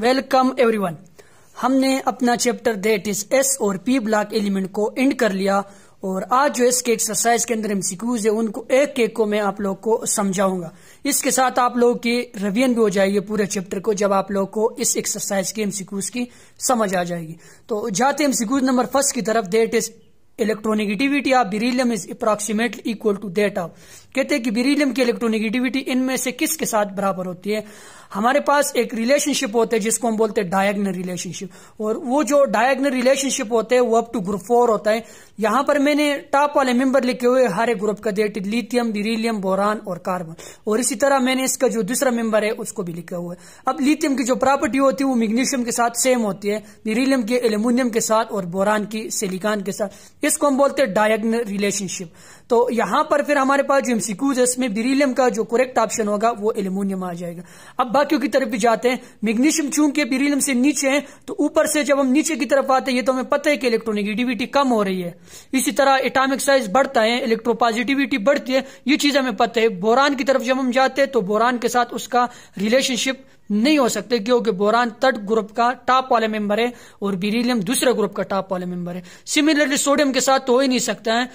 welcome everyone हमने अपना chapter that is s और पी ब्लॉक एलिमेंट को एंड कर लिया और आज जो इसके एक्सरसाइज के अंदर एमसीक्यूज है उनको एक एक को मैं आप लोग को समझाऊंगा इसके साथ आप लोगों की रिवियन भी हो जाएगी पूरे चैप्टर को जब आप लोग को इस एक्सरसाइज के एमसीक्यूज की समझ आ जाएगी तो जाते एमसीक्यूज नंबर फर्स्ट की तरफ that is electronegativity of beryllium is approximately equal to that of कहते हैं कि बिरीलियम की इलेक्ट्रोनेगेटिविटी इनमें से किसके साथ बराबर होती है हमारे पास एक रिलेशनशिप होते हैं जिसको हम बोलते हैं डायग्नल रिलेशनशिप और वो जो डायग्नल रिलेशनशिप होते हैं वो अप टू ग्रुप फोर होता है यहां पर मैंने टॉप वाले मेंबर लिखे हुए हर एक ग्रुप का देट लिथियम बिरीलियम बोरान और कार्बन और इसी तरह मैंने इसका जो दूसरा मेंबर है उसको भी लिखा हुआ है अब लिथियम की जो प्रॉपर्टी होती है वो मैग्नीशियम के साथ सेम होती है बिरीलियम के एल्यूमिनियम के साथ और बोरान की सिलिकॉन के साथ इसको हम बोलते हैं डायग्नल रिलेशनशिप तो यहां पर फिर हमारे पास जो एमसीक्यूज है इसमें बिरीलियम का जो करेक्ट ऑप्शन होगा वो एल्यूमिनियम आ जाएगा अब बाकियों की तरफ भी जाते हैं मैग्नीशियम चूंकि बेरिलियम से नीचे है तो ऊपर से जब हम नीचे की तरफ आते हैं ये तो हमें पता है कि इलेक्ट्रोनिगेटिविटी कम हो रही है इसी तरह एटॉमिक साइज बढ़ता है इलेक्ट्रोपॉजिटिविटी बढ़ती है ये चीज हमें पता है बोरान की तरफ जब हम जाते हैं तो बोरान के साथ उसका रिलेशनशिप नहीं हो सकते क्योंकि बोरान तट ग्रुप का टॉप वाले मेंबर है और बीरिलियम दूसरे ग्रुप का टॉप वाले मेंबर है सिमिलरली सोडियम के साथ तो हो ही नहीं सकता है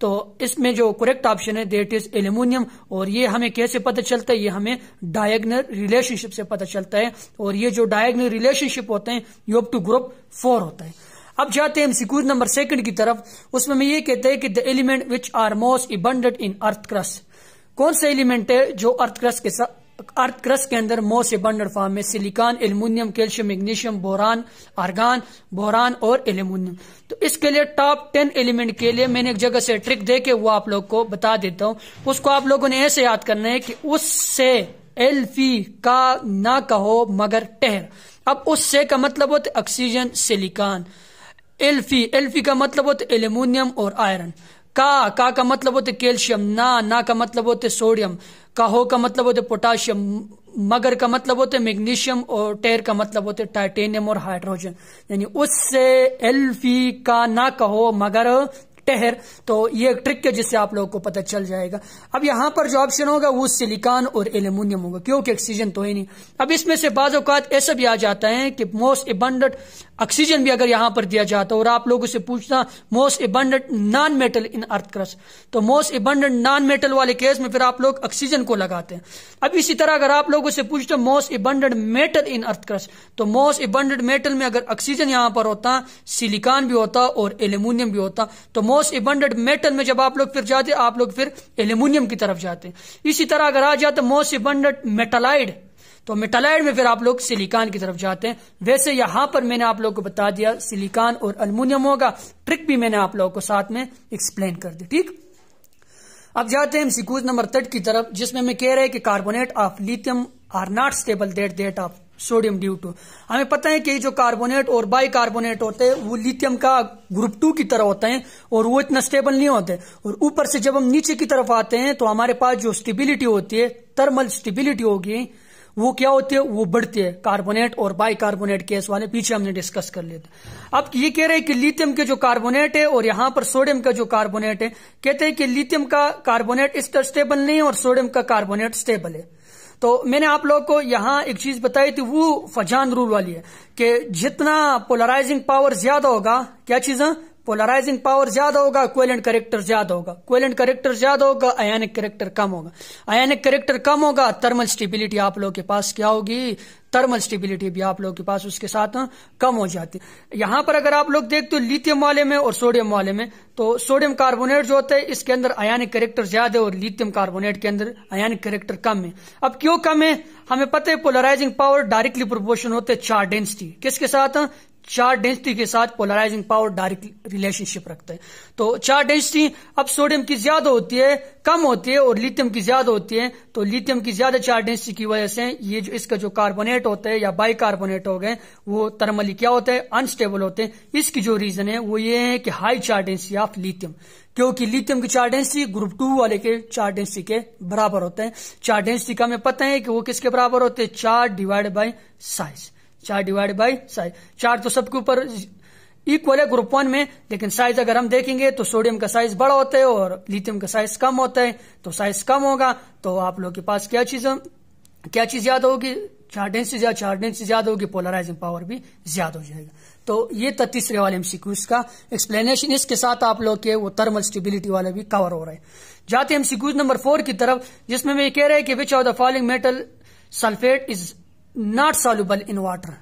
तो इसमें जो करेक्ट ऑप्शन है देट इज एल्यूमिनियम और ये हमें कैसे पता चलता है ये हमें डायग्नल रिलेशनशिप से पता चलता है और ये जो डायग्नल रिलेशनशिप होते हैं योग टू ग्रुप फोर होता है अब जाते हैं सिक्यूज नंबर सेकंड की तरफ उसमें हमें ये कहते हैं कि the element which are most abundant in earth crust कौन सा एलिमेंट है जो अर्थक्रस के साथ अर्थ क्रस्ट के अंदर मोस्ट एबंडेंट फॉर्म में silicon aluminium calcium magnesium boron argon boron और एल्यूमिनियम तो इसके लिए टॉप टेन एलिमेंट के लिए मैंने एक जगह से ट्रिक दे के वो आप लोग को बता देता हूँ उसको आप लोगों ने ऐसे याद करना है कि उससे एल का ना कहो मगर टहर अब उससे का मतलब होता है ऑक्सीजन सिलिकॉन एल्फी एल्फी का मतलब होता है एल्यूमिनियम और आयरन का का का मतलब होते कैल्शियम ना ना का मतलब होते सोडियम काहो का मतलब होते पोटाशियम मगर का मतलब होते मैग्नीशियम और टेर का मतलब होते टाइटेनियम और हाइड्रोजन यानी उससे एल्फी का ना कहो मगर टहर तो ये एक ट्रिक है जिससे आप लोगों को पता चल जाएगा अब यहां पर जो ऑप्शन होगा वो सिलिकॉन और एल्यूमिनियम होगा क्योंकि ऑक्सीजन तो है नहीं अब इसमें से बाज ऐसा भी आ जाता है कि मोस्ट इबंड ऑक्सीजन भी अगर यहां पर दिया जाता और आप लोगों से पूछना most abundant non metal in earth crust तो मोस्ट एबंडेंट नॉन मेटल वाले केस में फिर आप लोग ऑक्सीजन को लगाते हैं अब इसी तरह अगर आप लोगों से पूछते most abundant metal in earth crust तो मोस्ट एबंडेंट मेटल में अगर ऑक्सीजन यहां पर होता सिलिकॉन भी होता और एल्यूमिनियम भी होता तो मोस्ट एबंडेंट मेटल में जब आप लोग फिर जाते आप लोग फिर एल्यूमिनियम की तरफ जाते इसी तरह अगर आ जाते मोस्ट एबंडेंट मेटालाइड तो मेटालाइड में फिर आप लोग सिलिकॉन की तरफ जाते हैं वैसे यहां पर मैंने आप लोग को बता दिया सिलिकॉन और अल्मोनियम होगा ट्रिक भी मैंने आप लोगों को साथ में एक्सप्लेन कर दी ठीक अब जाते हैं सिकूज नंबर थर्ट की तरफ जिसमें मैं कह रहे हैं कि carbonate of lithium are not stable that that of sodium due to हमें पता है कि जो कार्बोनेट और बाई कार्बोनेट होते हैं वो लिथियम का ग्रुप टू की तरह होते हैं और वो इतना स्टेबल नहीं होते और ऊपर से जब हम नीचे की तरफ आते हैं तो हमारे पास जो स्टेबिलिटी होती है थर्मल स्टेबिलिटी होगी वो क्या होते हैं वो बढ़ते हैं कार्बोनेट और बाइकार्बोनेट केस वाले पीछे हमने डिस्कस कर लिए था अब ये कह रहे हैं कि लिथियम के जो कार्बोनेट है और यहां पर सोडियम का जो कार्बोनेट है कहते हैं कि लिथियम का कार्बोनेट इस तरह स्टेबल नहीं है और सोडियम का कार्बोनेट स्टेबल है तो मैंने आप लोगों को यहां एक चीज बताई थी वो फजान रूल वाली है कि जितना पोलराइजिंग पावर ज्यादा होगा क्या चीज पोलराइजिंग पावर ज्यादा होगा कोयलेंट करेक्टर ज्यादा होगा कोयलेंट करेक्टर ज्यादा होगा अयानिक करेक्टर कम होगा अयानिक करेक्टर कम होगा थर्मल स्टेबिलिटी आप लोगों के पास क्या होगी थर्मल स्टेबिलिटी भी आप लोगों के पास उसके साथ कम हो जाती है यहां पर अगर आप लोग देखते हो लिथियम वाले में और सोडियम वाले में तो सोडियम कार्बोनेट जो होता है इसके अंदर अयानिक करेक्टर ज्यादा है और लिथियम कार्बोनेट के अंदर अयानिक करेक्टर कम है अब क्यों कम है हमें पता है पोलराइजिंग पावर डायरेक्टली प्रोपोर्शन होते हैं चार डेंसिटी किसके साथ चार डेंसिटी के साथ पोलराइजिंग पावर डायरेक्ट रिलेशनशिप रखते हैं तो चार डेंसिटी अब सोडियम की ज्यादा होती है कम होती है और लिथियम की ज्यादा होती है तो लिथियम की ज्यादा चार डेंसिटी की वजह से ये जो इसका जो कार्बोनेट होता है या बाई कार्बोनेट हो गए वो तर्मली क्या होता है अनस्टेबल होते हैं इसकी जो रीजन है वो ये है कि high charge density of lithium क्योंकि लिथियम की चार डेंसिटी ग्रुप टू वाले के चार डेंसिटी के बराबर होते हैं चार डेंसिटी का हमें पता है कि वो किसके बराबर होते हैं charge divide by size charge divide by size charge तो सबके ऊपर इक्वल है ग्रुप वन में लेकिन साइज अगर हम देखेंगे तो सोडियम का साइज बड़ा होता है और लिथियम का साइज कम होता है तो साइज कम होगा तो आप लोग के पास क्या चीज क्या चीज याद होगी चार डेंसिटी ज्यादा चार डेंसिटी ज्यादा होगी पोलराइजिंग पावर भी ज्यादा हो जाएगा तो ये था तीसरे वाले क्यूज का एक्सप्लेनेशन इसके साथ आप लोग के वो थर्मल स्टेबिलिटी वाले भी कवर हो रहे हैं जाते एमसीक्यूज नंबर फोर की तरफ जिसमें मैं कह रहे हैं कि which of the following metal sulphate is not soluble in water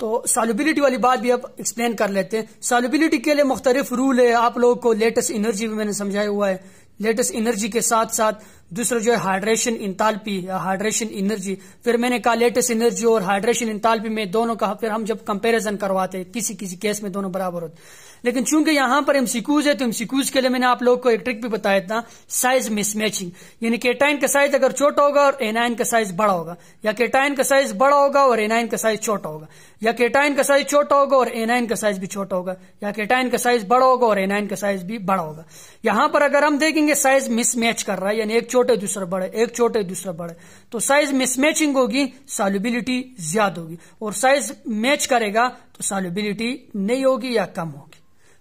तो सॉल्युबिलिटी वाली बात भी आप एक्सप्लेन कर लेते हैं सॉल्युबिलिटी के लिए मुख्तलिफ रूल है आप लोगों को लेटेस्ट एनर्जी भी मैंने समझाया हुआ है लेटेस्ट एनर्जी के साथ साथ दूसरा जो है हाइड्रेशन इंतालपी या हाइड्रेशन एनर्जी फिर मैंने कहा लेटेस्ट एनर्जी और हाइड्रेशन इंतालपी में दोनों का फिर हम जब कंपेरिजन करवाते किसी किसी केस में दोनों बराबर होते लेकिन चूंकि यहां पर एमसीक्यूज है तो एमसीक्यूज के लिए मैंने आप लोग को एक ट्रिक भी बताया था साइज मिसमैचिंग यानी केटाइन का साइज अगर छोटा होगा और एनाइन का साइज बड़ा होगा या केटाइन का साइज बड़ा होगा और एनाइन का साइज छोटा होगा या केटाइन का साइज छोटा होगा और एनाइन का साइज भी छोटा होगा या केटाइन का साइज बड़ा होगा और एनाइन का साइज भी बड़ा होगा यहां पर अगर हम देखेंगे साइज मिसमैच कर रहा है यानी एक छोटे दूसरा बड़े एक छोटे दूसरा बड़े तो साइज मिसमैचिंग होगी सॉल्युबिलिटी ज्यादा होगी और साइज मैच करेगा तो सॉल्युबिलिटी नहीं होगी या कम होगी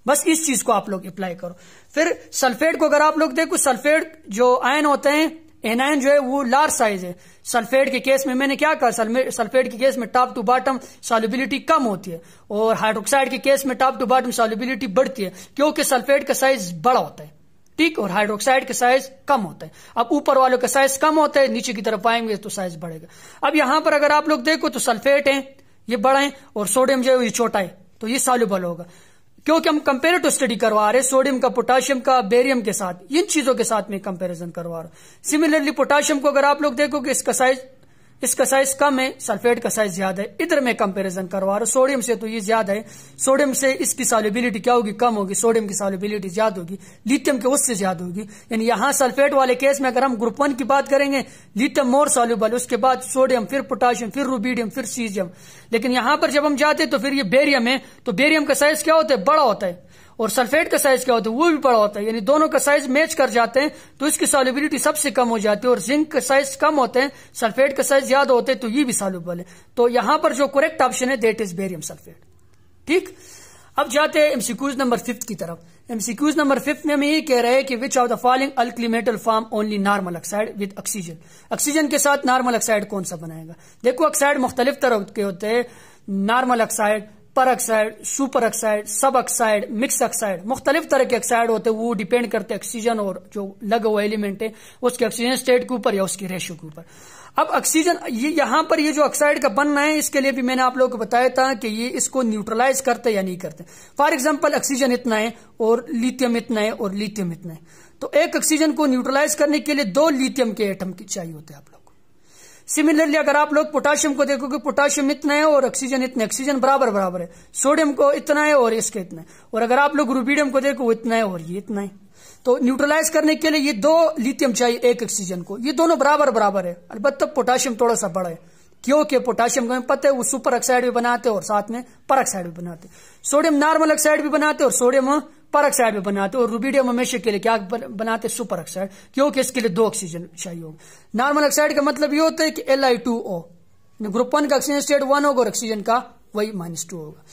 बस इस चीज को आप लोग अप्लाई करो फिर सल्फेट को अगर आप लोग देखो सल्फेट जो आयन होते हैं एनाइन जो है वो लार्ज साइज है सल्फेट के केस में मैंने क्या कहा सल्फेट के केस में टॉप टू बॉटम सॉल्युबिलिटी कम होती है और हाइड्रोक्साइड के केस में टॉप टू बॉटम सॉल्युबिलिटी बढ़ती है क्योंकि सल्फेट का साइज बड़ा होता है ठीक और हाइड्रोक्साइड का साइज कम होता है अब ऊपर वालों का साइज कम होता है नीचे की तरफ आएंगे तो साइज बढ़ेगा अब यहां पर अगर आप लोग देखो तो सल्फेट है ये बड़ा है और सोडियम जो है ये छोटा है तो ये सॉल्युबल होगा क्योंकि हम कंपेरेटिव स्टडी करवा रहे सोडियम का पोटाशियम का बेरियम के साथ इन चीजों के साथ में कंपेरिजन करवा रहा हूं सिमिलरली पोटाशियम को अगर आप लोग देखोगे इसका साइज इसका साइज कम है सल्फेट का साइज ज्यादा है इधर मैं कंपैरिजन करवा रहा हूँ सोडियम से तो ये ज्यादा है सोडियम से इसकी सॉल्युबिलिटी क्या होगी कम होगी सोडियम की सॉल्युबिलिटी ज्यादा होगी लिथियम के उससे ज्यादा होगी यानी यहाँ सल्फेट वाले केस में अगर हम ग्रुप वन की बात करेंगे लिथियम मोर सॉल्यूबल उसके बाद सोडियम फिर पोटाशियम फिर रूबीडियम फिर सीजियम लेकिन यहां पर जब हम जाते तो फिर ये बेरियम है तो बेरियम का साइज क्या होता है बड़ा होता है और सल्फेट का साइज क्या होता है वो भी बड़ा होता है यानी दोनों का साइज मैच कर जाते हैं तो इसकी सॉल्युबिलिटी सबसे कम हो जाती है और जिंक का साइज कम होते हैं सल्फेट का साइज ज्यादा होते हैं तो ये भी सॉल्यूबल है तो यहां पर जो करेक्ट ऑप्शन है देट इज बेरियम सल्फेट ठीक अब जाते हैं एमसीक्यूज नंबर फिफ्थ की तरफ एमसीक्यूज नंबर फिफ्थ में हमें ये कह रहे हैं कि which of the following alkali metal form only normal oxide with oxygen oxygen के साथ नॉर्मल ऑक्साइड कौन सा बनाएगा देखो ऑक्साइड मुख्तलिफ तरह के होते हैं normal oxide per oxide super oxide sub oxide mix oxide मुख्तलिफ तरह के ऑक्साइड होते हैं वो डिपेंड करते हैं ऑक्सीजन और जो लगा हुआ एलिमेंट है उसके ऑक्सीजन स्टेट के ऊपर या उसके रेशो के ऊपर अब ऑक्सीजन ये यहां पर ये जो ऑक्साइड का बनना है इसके लिए भी मैंने आप लोगों को बताया था कि ये इसको न्यूट्रलाइज करते या नहीं करते फॉर एग्जाम्पल ऑक्सीजन इतना है और लिथियम इतना है और लिथियम इतना है तो एक ऑक्सीजन को न्यूट्रलाइज करने के लिए दो लिथियम के एटम की चाहिए होते हैं आप लोग सिमिलरली अगर आप लोग पोटाशियम को देखोगे पोटाशियम इतना है और ऑक्सीजन इतना ऑक्सीजन बराबर बराबर है सोडियम को इतना है और इसका इतना है और अगर आप लोग रूबीडियम को देखो इतना है और ये इतना है तो न्यूट्रलाइज करने के लिए ये दो लिथियम चाहिए एक ऑक्सीजन को ये दोनों बराबर बराबर है अलबत्त पोटाशियम थोड़ा सा बड़ा है क्योंकि पोटाशियम को पता है वो सुपर ऑक्साइड भी बनाते हैं और साथ में पर ऑक्साइड भी बनाते सोडियम नॉर्मल ऑक्साइड भी बनाते और सोडियम पर ऑक्साइड में बनाते हैं और रूबीडियम हमेशा के लिए क्या बनाते सुपर ऑक्साइड क्योंकि इसके लिए दो ऑक्सीजन चाहिए होगा नॉर्मल ऑक्साइड का मतलब ये होता है कि L I two O group one का ऑक्सीजन स्टेट वन होगा और ऑक्सीजन का वही माइनस टू होगा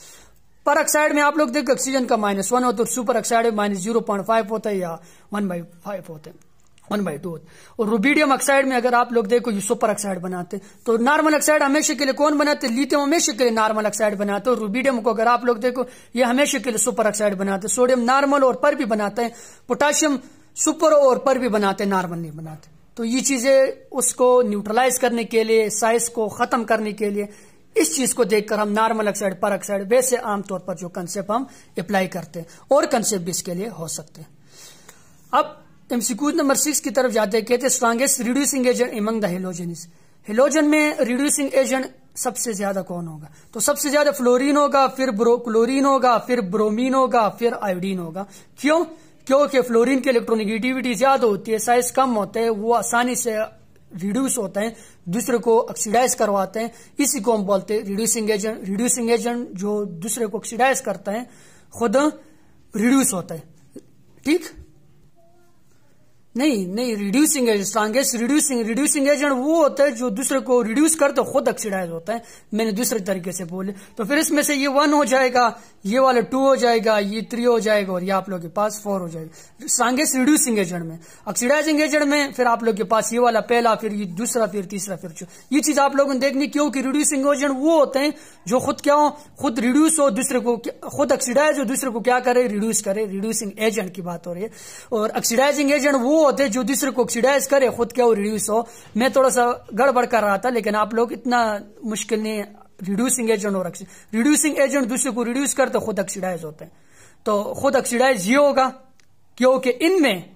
पर ऑक्साइड में आप लोग देखो ऑक्सीजन का माइनस वन होता है super oxide minus zero point five होता है या वन बाई फाइव होता है वन बाई टू और रूबीडियम ऑक्साइड में अगर आप लोग देखो ये सुपर ऑक्साइड बनाते तो नॉर्मल ऑक्साइड हमेशा के लिए कौन बनाते लिथियम हमेशा के लिए नॉर्मल ऑक्साइड बनाते और रूबीडियम को अगर आप लोग देखो ये हमेशा के लिए सुपर ऑक्साइड बनाते सोडियम नॉर्मल और पर भी बनाते हैं पोटाशियम सुपर और पर भी बनाते नॉर्मल नहीं बनाते तो ये चीजें उसको न्यूट्रलाइज करने के लिए साइज को खत्म करने के लिए इस चीज को देखकर हम नॉर्मल ऑक्साइड पर ऑक्साइड वैसे आमतौर पर जो कंसेप्ट हम अप्लाई करते हैं और कंसेप्ट भी इसके लिए हो सकते हैं अब एमसीक्यूज नंबर सिक्स की तरफ जाते हैं कहते strongest reducing agent among the halogens halogen में रिड्यूसिंग एजेंट सबसे ज्यादा कौन होगा तो सबसे ज्यादा फ्लोरीन होगा फिर क्लोरीन होगा फिर ब्रोमीन होगा फिर आयोडीन होगा क्यों क्योंकि फ्लोरीन की इलेक्ट्रोनिगेटिविटी ज्यादा होती है साइज कम होते हैं वो आसानी से रिड्यूस होते हैं दूसरे को ऑक्सीडाइज करवाते हैं इसी को हम बोलते हैं रिड्यूसिंग एजेंट रिड्यूसिंग एजेंट जो दूसरे को ऑक्सीडाइज करते हैं खुद रिड्यूस होते हैं ठीक नहीं नहीं reducing agent strongest reducing reducing agent वो होता है जो दूसरे को रिड्यूस कर तो खुद ऑक्सीडाइज होता है मैंने दूसरे तरीके से बोले तो फिर इसमें से ये वन हो जाएगा ये वाला टू हो जाएगा ये थ्री हो जाएगा और ये आप लोग के पास फोर हो जाएगा स्ट्रांगेस्ट रिड्यूसिंग एजेंट में ऑक्सीडाइजिंग एजेंट में फिर आप लोग के पास ये वाला पहला फिर ये दूसरा फिर तीसरा फिर ये चीज आप लोगों ने देखनी क्योंकि रिड्यूसिंग एजेंट वो होते हैं जो खुद क्या हो खुद रिड्यूस हो दूसरे को खुद ऑक्सीडाइज हो दूसरे को क्या करे रिड्यूस करे रिड्यूसिंग एजेंट की बात हो रही है और ऑक्सीडाइजिंग एजेंट वो वो होते ज्योतिष को ऑक्सीडाइज करे खुद क्या रिड्यूस हो मैं थोड़ा सा गड़बड़ कर रहा था लेकिन आप लोग इतना मुश्किल नहीं रिड्यूसिंग एजेंट और रिड्यूसिंग एजेंट दूसरे को रिड्यूस कर तो खुद ऑक्सीडाइज होते हैं तो खुद ऑक्सीडाइज ये होगा क्योंकि इनमें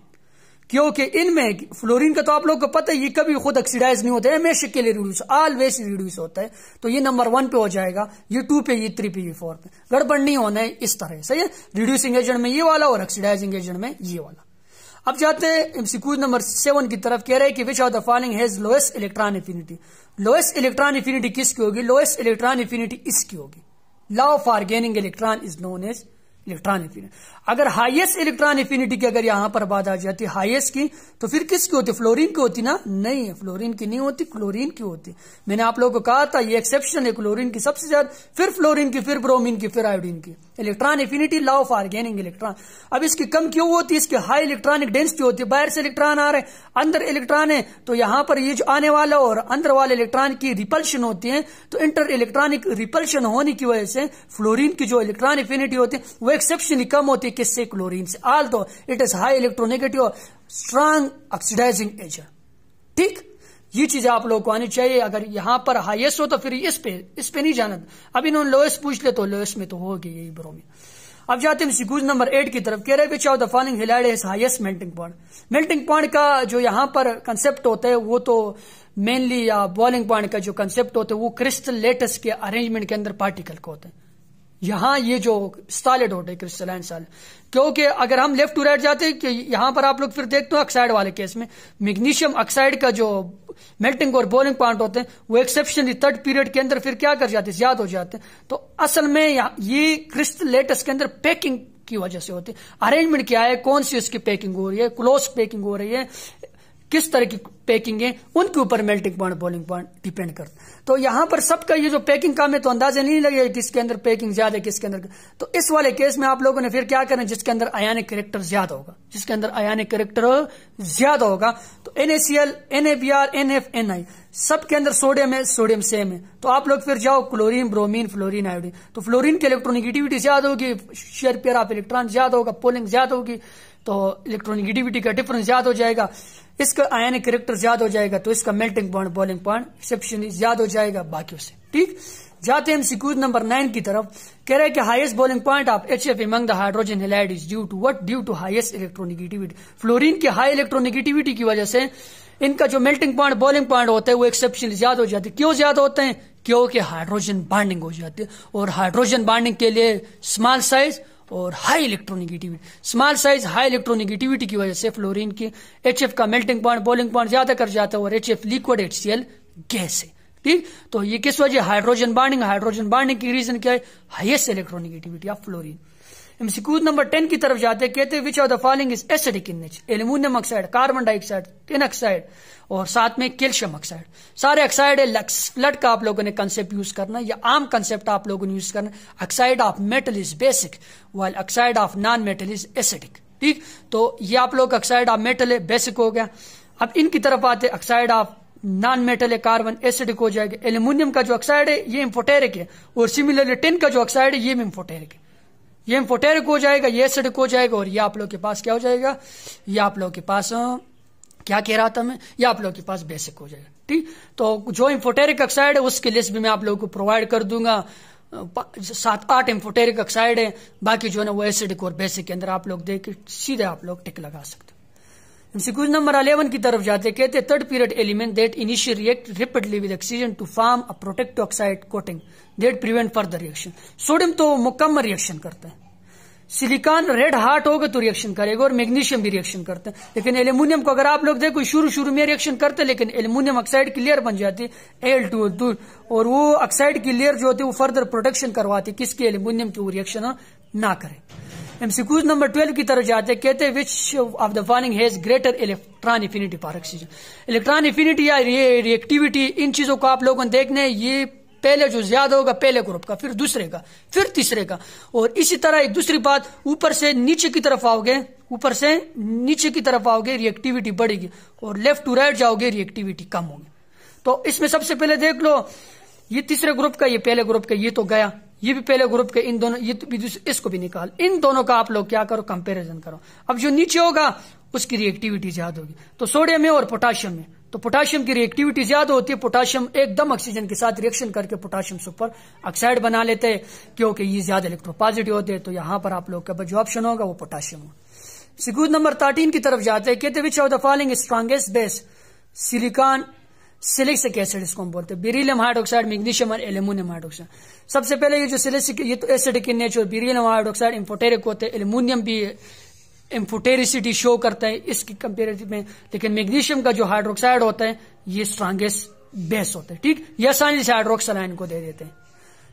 क्योंकि इनमें फ्लोरीन का तो आप लोग को पता है ये कभी खुद ऑक्सीडाइज नहीं होता है हमेशा के लिए रिड्यूस ऑलवेज रिड्यूस होता है तो ये नंबर वन पे हो जाएगा ये टू पे ये थ्री पे ये फोर पे गड़बड़ नहीं होना है इस तरह सही है रिड्यूसिंग एजेंट में ये वाला और ऑक्सीडाइजिंग एजेंट में ये वाला अब जाते हैं एमसीक्यू नंबर सेवन की तरफ कह रहे हैं कि which of the following has lowest electron affinity lowest electron affinity किसकी होगी लोएस्ट इलेक्ट्रॉन इफिनिटी इसकी होगी law for gaining electron is known as electron affinity अगर हाईएस्ट इलेक्ट्रॉन इफिनिटी की अगर यहां पर बात आ जाती है हाईएस्ट की तो फिर किसकी होती फ्लोरीन की होती ना नहीं फ्लोरीन की नहीं होती क्लोरीन की होती मैंने आप लोगों को कहा था ये एक्सेप्शन है क्लोरीन की सबसे ज्यादा फिर फ्लोरीन की फिर ब्रोमीन की फिर आयोडीन की electron affinity law of organic electron अब इसकी कम क्यों होती है इसकी हाई इलेक्ट्रॉनिक डेंसिटी होती है बाहर से इलेक्ट्रॉन आ रहे हैं अंदर इलेक्ट्रॉन है तो यहां पर ये जो आने वाला और अंदर वाले इलेक्ट्रॉन की रिपल्शन होती है तो इंटर इलेक्ट्रॉनिक रिपल्शन होने की वजह से फ्लोरिन की जो इलेक्ट्रॉन इफिनिटी होती है वो एक्सेप्शन कम होती है किससे क्लोरीन से although it is high electronegative strong oxidising agent ठीक ये चीजें आप लोगों को आनी चाहिए अगर यहां पर हाईएस्ट हो तो फिर इस पे इस पे नहीं जाना अब इन्होंने लोएस्ट पूछ ले तो लोएस्ट में तो हो गई यही ब्रो अब जाते हैं सिकूज नंबर एट की तरफ कह रहे which of the following halide is highest melting point melting point का जो यहां पर कंसेप्ट होता है वो तो मेनली या बॉइलिंग पॉइंट का जो कंसेप्ट होता है वो क्रिस्टल लेटेस्ट के अरेंजमेंट के अंदर पार्टिकल को होता है यहां ये जो स्टाइल होते है क्रिस्टलाइन साल क्योंकि अगर हम लेफ्ट टू राइट जाते कि यहां पर आप लोग फिर देखते हो ऑक्साइड वाले केस में मैग्नीशियम ऑक्साइड का जो मेल्टिंग और बोलिंग पॉइंट होते हैं वो एक्सेप्शनली थर्ड पीरियड के अंदर फिर क्या कर जाते हैं ज्यादा हो जाते हैं तो असल में ये क्रिस्टलेटस के अंदर पैकिंग की वजह से होती है अरेंजमेंट क्या है कौन सी उसकी पैकिंग हो रही है क्लोज पैकिंग हो रही है किस तरह की पैकिंग है उनके ऊपर melting point boiling point depend कर तो यहां पर सबका ये जो पैकिंग काम है तो अंदाजा नहीं लगेगा किसके अंदर पैकिंग ज्यादा है किसके अंदर तो इस वाले केस में आप लोगों ने फिर क्या करें जिसके अंदर अयानिक करेक्टर ज्यादा होगा जिसके अंदर अयानिक करेक्टर ज्यादा होगा तो एनएसीएल एनएबीआर एनएफ एनआई सबके अंदर सोडियम है सोडियम सेम है तो आप लोग फिर जाओ क्लोरीन ब्रोमीन फ्लोरीन आयोडीन तो फ्लोरीन की इलेक्ट्रोनिगेटिविटी ज्यादा होगी शेयर पेयर ऑफ इलेक्ट्रॉन ज्यादा होगा पोलिंग ज्यादा होगी तो इलेक्ट्रोनिगेटिविटी का डिफरेंस ज्यादा हो जाएगा इसका आयनिक करेक्टर ज्यादा हो जाएगा तो इसका मेल्टिंग पॉइंट बॉलिंग पॉइंट ज्यादा हो जाएगा बाकी से ठीक जाते हैं सिक्यूज नंबर नाइन की तरफ कह रहे हैं कि highest boiling point of H F among the hydrogen halide is due to what due to highest electronegativity fluorine की हाई इलेक्ट्रोनिगेटिविटी की वजह से इनका जो मेल्टिंग पॉइंट बॉलिंग पॉइंट होता है वो एक्सेप्शन ज्यादा हो जाते है क्यों ज्यादा होते हैं क्योंकि हाइड्रोजन बाइंडिंग हो जाती है और हाइड्रोजन बाइंडिंग के लिए स्मॉल साइज और high electronegativity small size high electronegativity की वजह से फ्लोरीन के एच का मेल्टिंग पॉइंट बॉलिंग पॉइंट ज्यादा कर जाता है और एच लिक्विड एच गैस है ठीक तो ये किस वजह हाइड्रोजन बाइंडिंग हाइड्रोजन बाइंडिंग की रीजन क्या है highest electronegativity of fluorine MCQ number ten की तरफ जाते कहते which of the following is acidic in nature aluminium oxide carbon dioxide tin oxide और साथ में कैल्शियम ऑक्साइड सारे ऑक्साइड है फ्लड का आप लोगों ने कंसेप्ट यूज करना या आम कंसेप्ट आप लोगों ने यूज करना oxide of metal is basic while oxide of non metal is acidic ठीक तो ये आप लोग ऑक्साइड ऑफ मेटल है बेसिक हो गया अब इनकी तरफ आते ऑक्साइड ऑफ नॉन मेटल है कार्बन एसिडिक हो जाएगा एल्यूमिनियम का जो ऑक्साइड है ये इम्फोटेरिक है और सिमिलरली टेन का जो ऑक्साइड है ये भी इम्फोटेरिक है ये इम्पोर्टेड को जाएगा ये सेड को जाएगा और ये आप लोग के पास क्या हो जाएगा ये आप लोग के पास क्या कह रहा था मैं ये आप लोग के पास बेसिक हो जाएगा ठीक तो जो इम्फोटेरिक ऑक्साइड है उसकी लिस्ट भी मैं आप लोगों को प्रोवाइड कर दूंगा सात आठ इम्फोटेरिक ऑक्साइड है बाकी जो है ना वो एसिडिक और बेसिक के अंदर आप लोग देख सीधे आप लोग टिक लगा सकते एमसीक्यूज नंबर 11 की तरफ जाते कहते third period element that initial react repeatedly with oxygen to form a protect oxide coating that prevent further reaction sodium तो मुकम्मल रिएक्शन करता है सिलिकॉन रेड हार्ट होगा तो रिएक्शन करेगा और मैग्नीशियम भी रिएक्शन करते हैं लेकिन एल्यूमिनियम को अगर आप लोग देखो शुरू शुरू में रिएक्शन करते हैं लेकिन एल्यूमिनियम ऑक्साइड की लेयर बन जाती है एल टू टू और वो ऑक्साइड की लेयर जो होती है वो फर्दर प्रोटेक्शन करवाती है किसके एल्यूमिनियम की वो रिएक्शन ना करे एमसीक्यूज नंबर ट्वेल्व की तरफ जाते कहते हैं which of the following has greater electron affinity for oxygen electron affinity या रिएक्टिविटी इन चीजों को आप लोगों ने देखने ये पहले जो ज्यादा होगा पहले ग्रुप का फिर दूसरे का फिर तीसरे का और इसी तरह एक दूसरी बात ऊपर से नीचे की तरफ आओगे ऊपर से नीचे की तरफ आओगे रिएक्टिविटी बढ़ेगी और लेफ्ट टू राइट जाओगे रिएक्टिविटी कम होगी तो इसमें सबसे पहले देख लो ये तीसरे ग्रुप का ये पहले ग्रुप का ये तो गया ये भी पहले ग्रुप के इन दोनों ये तो भी इसको भी निकाल इन दोनों का आप लोग क्या करो कंपेरिजन करो अब जो नीचे होगा उसकी रिएक्टिविटी ज्यादा होगी तो सोडियम में और पोटाशियम में तो पोटाशियम की रिएक्टिविटी ज्यादा होती है पोटाशियम एकदम ऑक्सीजन के साथ रिएक्शन करके पोटाशियम सुपर ऑक्साइड बना लेते हैं क्योंकि ये ज्यादा इलेक्ट्रोपॉजिटिव होते हैं तो यहां पर आप लोग का जो ऑप्शन होगा वो पोटाशियम होगा सिकूद नंबर थर्टीन की तरफ जाते हैं कहते which of the following strongest base silicon silicic acid इसको हम बोलते हैं बेरिलियम हाइड्रोक्साइड मैग्नीशियम और एल्यूमिनियम हाइड्रोक्साइड सबसे पहले ये जो सिलेक्सिक ये तो एसिड की नेचर बेरिलियम हाइड्रोक्साइड इम्फोटेरिक होते हैं एल्यूमिनियम भी इम्फोटेरिसिटी शो करता है इसकी कंपेरिटिव में लेकिन मैग्नीशियम का जो हाइड्रोक्साइड होता है ये स्ट्रांगेस्ट बेस होता है ठीक ये आसानी से हाइड्रोक्सलाइन को दे देते हैं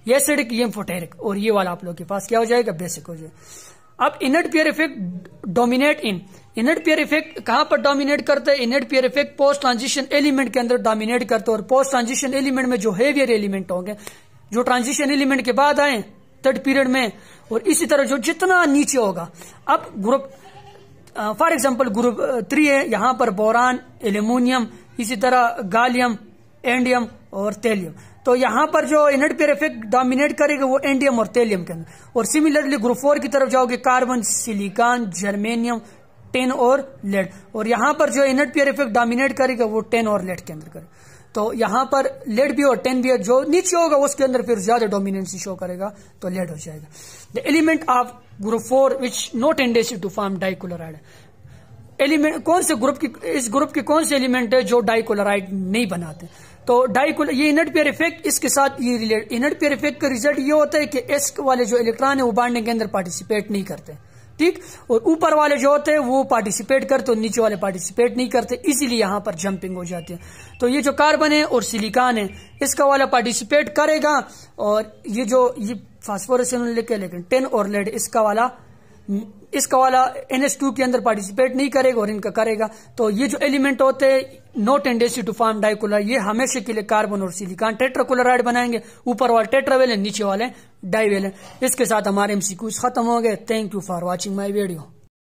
ये एसिडिक ये इम्फोटेरिक और ये वाला आप लोग के पास क्या हो जाएगा बेसिक हो जाएगा अब inert pair effect dominate in inert pair effect कहां पर डोमिनेट करते हैं inert pair effect post transition element के अंदर डोमिनेट करते हैं और पोस्ट ट्रांजिशन एलिमेंट में जो हेवियर एलिमेंट होंगे जो ट्रांजिशन एलिमेंट के बाद आए थर्ड पीरियड में और इसी तरह जो जितना नीचे होगा अब group for example group three है यहां पर बोरान एल्यूमिनियम इसी तरह गालियम एंडियम और तेलियम तो यहां पर जो इनेट पेयर इफेक्ट डोमिनेट करेगा वो एंडियम और तेलियम के अंदर और सिमिलरली ग्रुप फोर की तरफ जाओगे कार्बन सिलिकॉन जर्मेनियम टेन और लेड और यहां पर जो इनट पियर इफेक्ट डोमिनेट करेगा वो टेन और लेड के अंदर करेगा तो यहां पर लेड भी और टेन भी जो नीचे होगा उसके अंदर फिर ज्यादा डोमिनेंसी शो करेगा तो लेड हो जाएगा the element of group four which not इंडेसिव टू फॉर्म डाइकोलोराइड एलिमेंट कौन से ग्रुप की इस ग्रुप के कौन से एलिमेंट है जो डाइकोलोराइड नहीं बनाते तो डाइकोल ये इनट पेयर इफेक्ट इसके साथ ये रिलेट इनट पेयर इफेक्ट का रिजल्ट ये होता है कि एस वाले जो इलेक्ट्रॉन है वो बांटने के अंदर पार्टिसिपेट नहीं करते ठीक और ऊपर वाले जो होते हैं वो पार्टिसिपेट करते और नीचे वाले पार्टिसिपेट नहीं करते इसीलिए यहां पर जंपिंग हो जाती है तो ये जो कार्बन है और सिलिकॉन है इसका वाला पार्टिसिपेट करेगा और ये जो ये फास्फोरस लेके लेकिन टेन और लेड इसका वाला इसका वाला एनएस टू के अंदर पार्टिसिपेट नहीं करेगा और इनका करेगा तो ये जो एलिमेंट होते हैं no tendency to form dichloride ये हमेशा के लिए कार्बन और सिलिकॉन आइड बनाएंगे ऊपर वाले टेट्रावेल नीचे वाले डाइवेलन है इसके साथ हमारे एमसीक्यूज खत्म हो गए thank you for watching my video